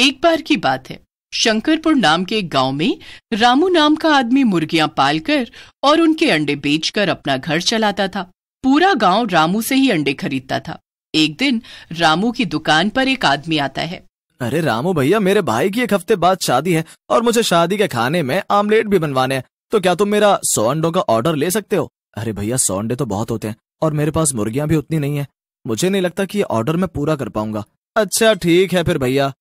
एक बार की बात है शंकरपुर नाम के एक गांव में रामू नाम का आदमी मुर्गियां पालकर और उनके अंडे बेचकर अपना घर चलाता था पूरा गांव रामू से ही अंडे खरीदता था एक दिन रामू की दुकान पर एक आदमी आता है अरे रामू भैया मेरे भाई की एक हफ्ते बाद शादी है और मुझे शादी के खाने में आमलेट भी बनवाने हैं तो क्या तुम मेरा सौ अंडों का ऑर्डर ले सकते हो अरे भैया सौ अंडे तो बहुत होते हैं और मेरे पास मुर्गियां भी उतनी नहीं है मुझे नहीं लगता कि ये ऑर्डर मैं पूरा कर पाऊंगा अच्छा ठीक है फिर भैया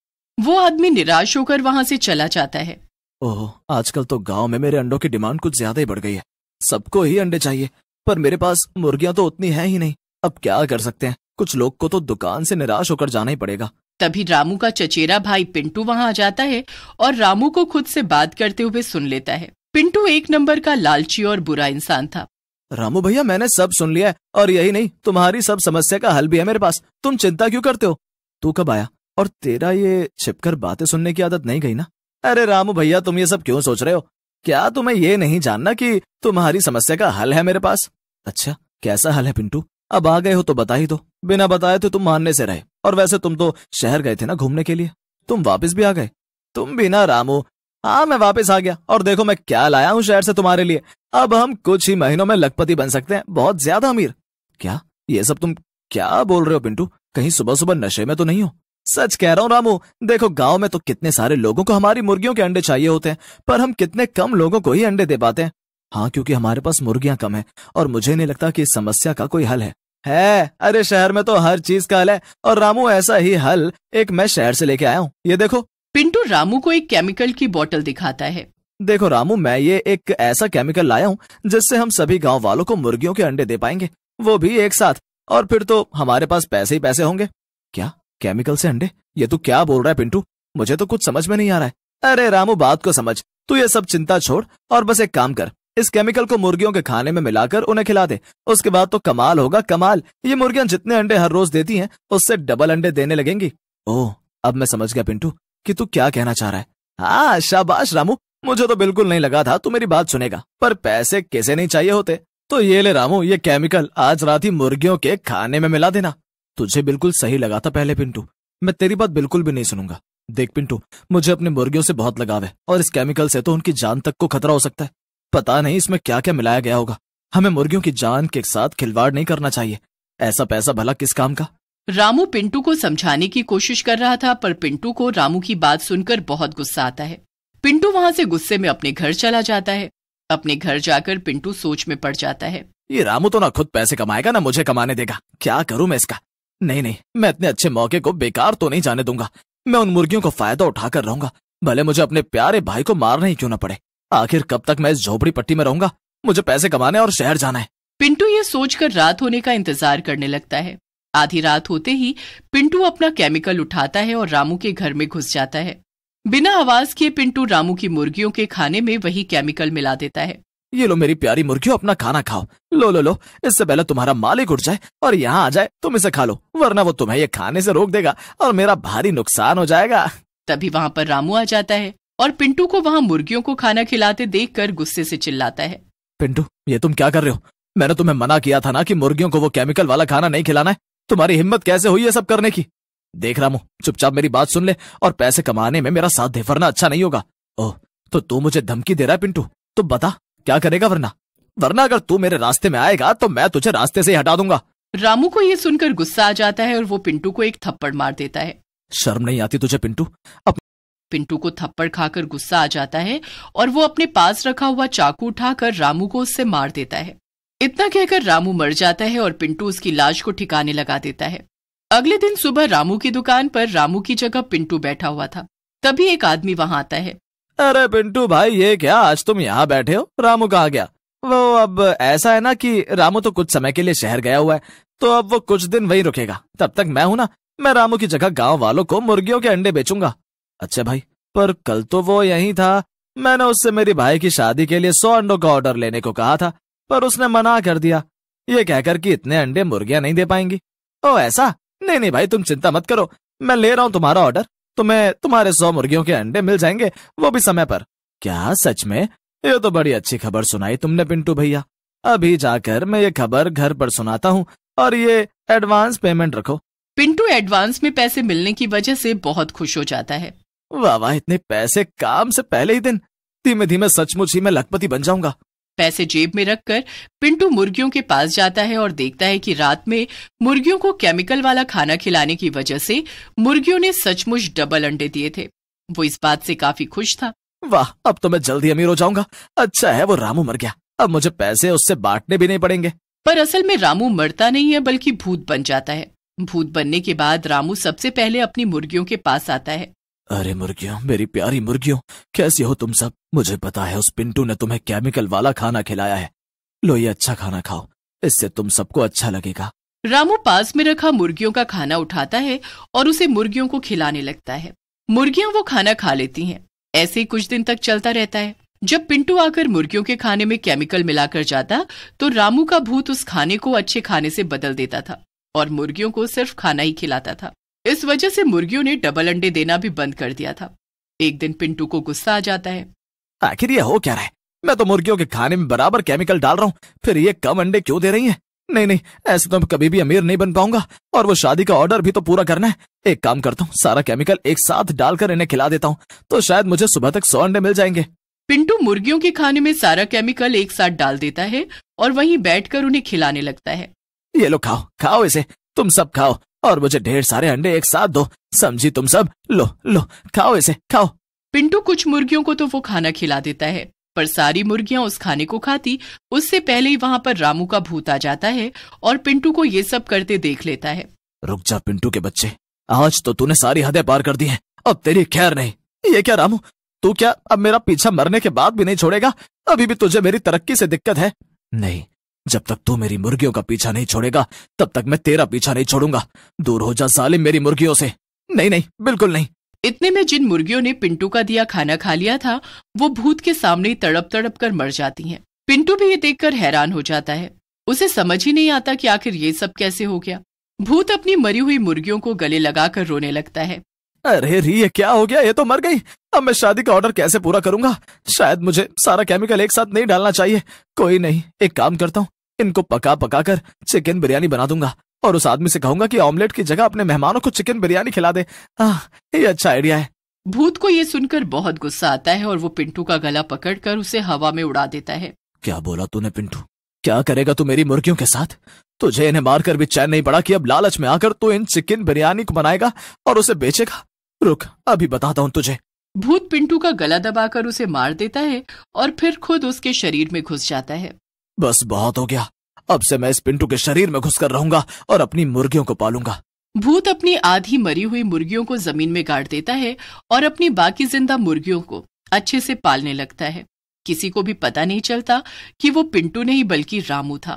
वो आदमी निराश होकर वहाँ से चला जाता है ओह आजकल तो गांव में मेरे अंडों की डिमांड कुछ ज्यादा ही बढ़ गई है सबको ही अंडे चाहिए पर मेरे पास मुर्गियाँ तो उतनी है ही नहीं अब क्या कर सकते हैं कुछ लोग को तो दुकान से निराश होकर जाना ही पड़ेगा तभी रामू का चचेरा भाई पिंटू वहाँ आ जाता है और रामू को खुद से बात करते हुए सुन लेता है पिंटू एक नंबर का लालची और बुरा इंसान था रामू भैया मैंने सब सुन लिया है और यही नहीं तुम्हारी सब समस्या का हल भी है मेरे पास तुम चिंता क्यों करते हो तू कब आया और तेरा ये छिपकर बातें सुनने की आदत नहीं गई ना अरे रामू भैया तुम ये सब क्यों सोच रहे हो क्या तुम्हें ये नहीं जानना कि तुम्हारी समस्या का हल है मेरे पास अच्छा कैसा हल है पिंटू अब आ गए हो तो बता ही दो बिना बताए तो तुम मानने से रहे और वैसे तुम तो शहर गए थे ना घूमने के लिए तुम वापस भी आ गए तुम भी ना रामू हाँ मैं वापस आ गया और देखो मैं क्या लाया हूँ शहर से तुम्हारे लिए अब हम कुछ ही महीनों में लखपति बन सकते हैं बहुत ज्यादा अमीर क्या ये सब तुम क्या बोल रहे हो पिंटू कहीं सुबह सुबह नशे में तो नहीं हो सच कह रहा हूँ रामू देखो गांव में तो कितने सारे लोगों को हमारी मुर्गियों के अंडे चाहिए होते हैं पर हम कितने कम लोगों को ही अंडे दे पाते हैं हाँ क्योंकि हमारे पास मुर्गियां कम है और मुझे नहीं लगता कि इस समस्या का कोई हल है है अरे शहर में तो हर चीज का हल है और रामू ऐसा ही हल एक मैं शहर से लेके आया हूँ ये देखो पिंटू रामू को एक केमिकल की बोतल दिखाता है देखो रामू मैं ये एक ऐसा केमिकल लाया हूँ जिससे हम सभी गाँव वालों को मुर्गियों के अंडे दे पाएंगे वो भी एक साथ और फिर तो हमारे पास पैसे ही पैसे होंगे क्या केमिकल से अंडे ये तू क्या बोल रहा है पिंटू मुझे तो कुछ समझ में नहीं आ रहा है अरे रामू बात को समझ तू ये सब चिंता छोड़ और बस एक काम कर इस केमिकल को मुर्गियों के खाने में मिलाकर उन्हें खिला दे उसके बाद तो कमाल होगा कमाल ये मुर्गियां जितने अंडे हर रोज देती हैं उससे डबल अंडे देने लगेंगी ओह अब मैं समझ गया पिंटू कि तू क्या कहना चाह रहा है हाँ शाबाश रामू मुझे तो बिल्कुल नहीं लगा था तू मेरी बात सुनेगा पर पैसे कैसे नहीं चाहिए होते तो ये ले रामू ये केमिकल आज रात ही मुर्गियों के खाने में मिला देना तुझे बिल्कुल सही लगा था पहले पिंटू मैं तेरी बात बिल्कुल भी नहीं सुनूंगा देख पिंटू मुझे अपने मुर्गियों से बहुत लगाव है और इस केमिकल से तो उनकी जान तक को खतरा हो सकता है पता नहीं इसमें क्या क्या मिलाया गया होगा हमें मुर्गियों की जान के साथ खिलवाड़ नहीं करना चाहिए ऐसा पैसा भला किस काम का रामू पिंटू को समझाने की कोशिश कर रहा था पर पिंटू को रामू की बात सुनकर बहुत गुस्सा आता है पिंटू वहाँ से गुस्से में अपने घर चला जाता है अपने घर जाकर पिंटू सोच में पड़ जाता है ये रामू तो ना खुद पैसे कमाएगा ना मुझे कमाने देगा क्या करूँ मैं इसका नहीं नहीं मैं इतने अच्छे मौके को बेकार तो नहीं जाने दूंगा मैं उन मुर्गियों को फायदा उठाकर रहूंगा भले मुझे अपने प्यारे भाई को मारना ही क्यों ना पड़े आखिर कब तक मैं इस झोपड़ी पट्टी में रहूंगा मुझे पैसे कमाने और शहर जाना है पिंटू ये सोचकर रात होने का इंतजार करने लगता है आधी रात होते ही पिंटू अपना केमिकल उठाता है और रामू के घर में घुस जाता है बिना आवाज किए पिंटू रामू की मुर्गियों के खाने में वही केमिकल मिला देता है ये लो मेरी प्यारी मुर्गियों अपना खाना खाओ लो लो लो इससे पहले तुम्हारा मालिक उठ जाए और यहाँ आ जाए तुम इसे खा लो वरना वो तुम्हें ये खाने से रोक देगा और मेरा भारी नुकसान हो जाएगा तभी वहाँ पर रामू आ जाता है और पिंटू को वहाँ मुर्गियों को खाना खिलाते देख कर गुस्से से चिल्लाता है पिंटू ये तुम क्या कर रहे हो मैंने तुम्हें मना किया था ना कि मुर्गियों को वो केमिकल वाला खाना नहीं खिलाना है तुम्हारी हिम्मत कैसे हुई है सब करने की देख रामू चुपचाप मेरी बात सुन ले और पैसे कमाने में मेरा साथ दे वरना अच्छा नहीं होगा ओह तो तू मुझे धमकी दे रहा है पिंटू तो बता क्या करेगा वरना वरना अगर तू मेरे रास्ते में आएगा तो मैं तुझे रास्ते से हटा दूंगा रामू को ये सुनकर गुस्सा आ जाता है और वो पिंटू को एक थप्पड़ मार देता है शर्म नहीं आती तुझे पिंटू अब पिंटू को थप्पड़ खाकर गुस्सा आ जाता है और वो अपने पास रखा हुआ चाकू उठाकर रामू को उससे मार देता है इतना कहकर रामू मर जाता है और पिंटू उसकी लाश को ठिकाने लगा देता है अगले दिन सुबह रामू की दुकान पर रामू की जगह पिंटू बैठा हुआ था तभी एक आदमी वहां आता है अरे पिंटू भाई ये क्या आज तुम यहाँ बैठे हो रामू कहा गया वो अब ऐसा है ना कि रामू तो कुछ समय के लिए शहर गया हुआ है तो अब वो कुछ दिन वहीं रुकेगा तब तक मैं हूं ना मैं रामू की जगह गांव वालों को मुर्गियों के अंडे बेचूंगा अच्छा भाई पर कल तो वो यहीं था मैंने उससे मेरी भाई की शादी के लिए सौ अंडों का ऑर्डर लेने को कहा था पर उसने मना कर दिया ये कहकर कि इतने अंडे मुर्गियां नहीं दे पाएंगी ओ ऐसा नहीं नहीं भाई तुम चिंता मत करो मैं ले रहा हूँ तुम्हारा ऑर्डर तुम्हें तो तुम्हारे सौ मुर्गियों के अंडे मिल जाएंगे वो भी समय पर क्या सच में ये तो बड़ी अच्छी खबर सुनाई तुमने पिंटू भैया अभी जाकर मैं ये खबर घर पर सुनाता हूँ और ये एडवांस पेमेंट रखो पिंटू एडवांस में पैसे मिलने की वजह से बहुत खुश हो जाता है वाह वाह इतने पैसे काम से पहले ही दिन धीमे धीमे सचमुच ही मैं लखपति बन जाऊंगा पैसे जेब में रखकर पिंटू मुर्गियों के पास जाता है और देखता है कि रात में मुर्गियों को केमिकल वाला खाना खिलाने की वजह से मुर्गियों ने सचमुच डबल अंडे दिए थे वो इस बात से काफी खुश था वाह अब तो मैं जल्दी अमीर हो जाऊंगा अच्छा है वो रामू मर गया अब मुझे पैसे उससे बांटने भी नहीं पड़ेंगे पर असल में रामू मरता नहीं है बल्कि भूत बन जाता है भूत बनने के बाद रामू सबसे पहले अपनी मुर्गियों के पास आता है अरे मुर्गियों मेरी प्यारी मुर्गियों कैसी हो तुम सब मुझे पता है उस पिंटू ने तुम्हें केमिकल वाला खाना खिलाया है लो ये अच्छा खाना खाओ इससे तुम सबको अच्छा लगेगा रामू पास में रखा मुर्गियों का खाना उठाता है और उसे मुर्गियों को खिलाने लगता है मुर्गियां वो खाना खा लेती हैं ऐसे ही कुछ दिन तक चलता रहता है जब पिंटू आकर मुर्गियों के खाने में केमिकल मिलाकर जाता तो रामू का भूत उस खाने को अच्छे खाने से बदल देता था और मुर्गियों को सिर्फ खाना ही खिलाता था इस वजह से मुर्गियों ने डबल अंडे देना भी बंद कर दिया था एक दिन पिंटू को गुस्सा आ जाता है आखिर ये हो क्या रहा है मैं तो मुर्गियों के खाने में बराबर केमिकल डाल रहा हूँ फिर ये कम अंडे क्यों दे रही है नहीं नहीं ऐसे तो मैं कभी भी अमीर नहीं बन पाऊंगा और वो शादी का ऑर्डर भी तो पूरा करना है एक काम करता हूँ सारा केमिकल एक साथ डालकर इन्हें खिला देता हूँ तो शायद मुझे सुबह तक सौ अंडे मिल जाएंगे पिंटू मुर्गियों के खाने में सारा केमिकल एक साथ डाल देता है और वहीं बैठकर उन्हें खिलाने लगता है ये लो खाओ खाओ इसे तुम सब खाओ और मुझे ढेर सारे अंडे एक साथ दो समझी तुम सब लो लो खाओ इसे खाओ पिंटू कुछ मुर्गियों को तो वो खाना खिला देता है पर सारी मुर्गियां उस खाने को खाती उससे पहले ही वहाँ पर रामू का भूत आ जाता है और पिंटू को ये सब करते देख लेता है रुक जा पिंटू के बच्चे आज तो तूने सारी हदें पार कर दी हैं अब तेरी खैर नहीं ये क्या रामू तू क्या अब मेरा पीछा मरने के बाद भी नहीं छोड़ेगा अभी भी तुझे मेरी तरक्की से दिक्कत है नहीं जब तक तू मेरी मुर्गियों का पीछा नहीं छोड़ेगा तब तक मैं तेरा पीछा नहीं छोड़ूंगा दूर हो जा जालिम मेरी मुर्गियों से नहीं नहीं बिल्कुल नहीं इतने में जिन मुर्गियों ने पिंटू का दिया खाना खा लिया था वो भूत के सामने तड़प तड़प कर मर जाती हैं। पिंटू भी ये देखकर हैरान हो जाता है उसे समझ ही नहीं आता कि आखिर ये सब कैसे हो गया भूत अपनी मरी हुई मुर्गियों को गले लगाकर रोने लगता है अरे री ये क्या हो गया ये तो मर गई अब मैं शादी का ऑर्डर कैसे पूरा करूंगा शायद मुझे सारा केमिकल एक साथ नहीं डालना चाहिए कोई नहीं एक काम करता हूँ इनको पका पका कर चिकन बिरयानी बना दूंगा और उस आदमी से कहूंगा कि ऑमलेट की जगह अपने मेहमानों को चिकन बिरयानी खिला दे ये अच्छा आइडिया है भूत को ये सुनकर बहुत गुस्सा आता है और वो पिंटू का गला पकड़कर उसे हवा में उड़ा देता है क्या बोला तूने पिंटू क्या करेगा तू मेरी मुर्गियों के साथ तुझे इन्हें मारकर भी चैन नहीं पड़ा कि अब लालच में आकर तू इन चिकन बिरयानी को बनाएगा और उसे बेचेगा रुक अभी बताता हूँ तुझे भूत पिंटू का गला दबाकर उसे मार देता है और फिर खुद उसके शरीर में घुस जाता है बस बहुत हो गया अब से मैं इस पिंटू के शरीर में घुसकर रहूंगा और अपनी मुर्गियों को पालूंगा भूत अपनी आधी मरी हुई मुर्गियों को जमीन में गाड़ देता है और अपनी बाकी जिंदा मुर्गियों को अच्छे से पालने लगता है किसी को भी पता नहीं चलता कि वो पिंटू नहीं बल्कि रामू था